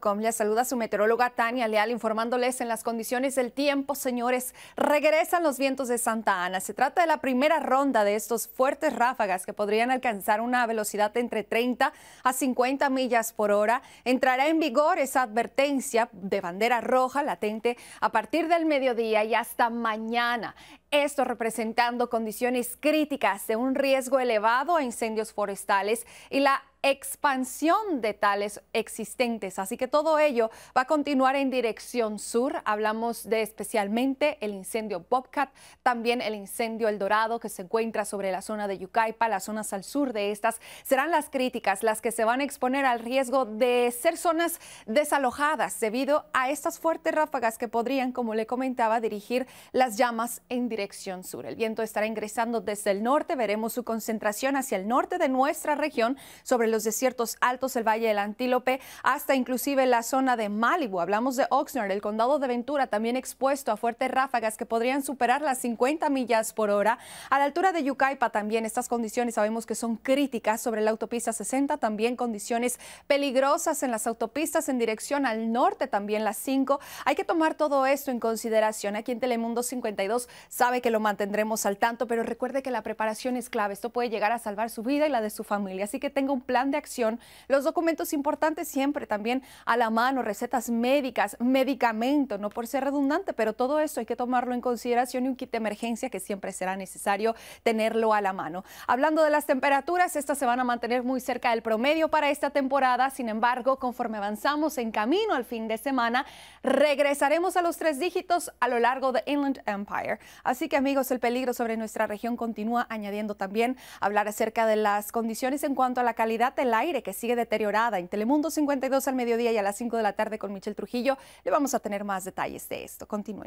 Com. Les saluda su meteoróloga Tania Leal informándoles en las condiciones del tiempo, señores. Regresan los vientos de Santa Ana. Se trata de la primera ronda de estos fuertes ráfagas que podrían alcanzar una velocidad entre 30 a 50 millas por hora. Entrará en vigor esa advertencia de bandera roja latente a partir del mediodía y hasta mañana. Esto representando condiciones críticas de un riesgo elevado a incendios forestales y la expansión de tales existentes. Así que todo ello va a continuar en dirección sur. Hablamos de especialmente el incendio Bobcat, también el incendio El Dorado que se encuentra sobre la zona de Yucaipa, las zonas al sur de estas. Serán las críticas las que se van a exponer al riesgo de ser zonas desalojadas debido a estas fuertes ráfagas que podrían, como le comentaba, dirigir las llamas en dirección sur. El viento estará ingresando desde el norte, veremos su concentración hacia el norte de nuestra región sobre los desiertos altos, el Valle del Antílope, hasta inclusive la zona de Malibu. Hablamos de Oxnard, el condado de Ventura, también expuesto a fuertes ráfagas que podrían superar las 50 millas por hora. A la altura de Yucaipa también estas condiciones sabemos que son críticas sobre la autopista 60, también condiciones peligrosas en las autopistas en dirección al norte, también las 5. Hay que tomar todo esto en consideración. Aquí en Telemundo 52 sabe que lo mantendremos al tanto, pero recuerde que la preparación es clave. Esto puede llegar a salvar su vida y la de su familia. Así que tenga un plan de acción, los documentos importantes siempre también a la mano, recetas médicas, medicamentos, no por ser redundante, pero todo eso hay que tomarlo en consideración y un kit de emergencia que siempre será necesario tenerlo a la mano. Hablando de las temperaturas, estas se van a mantener muy cerca del promedio para esta temporada, sin embargo, conforme avanzamos en camino al fin de semana, regresaremos a los tres dígitos a lo largo de Inland Empire. Así que amigos, el peligro sobre nuestra región continúa añadiendo también hablar acerca de las condiciones en cuanto a la calidad el aire que sigue deteriorada. En Telemundo 52 al mediodía y a las 5 de la tarde con Michelle Trujillo le vamos a tener más detalles de esto. Continúen.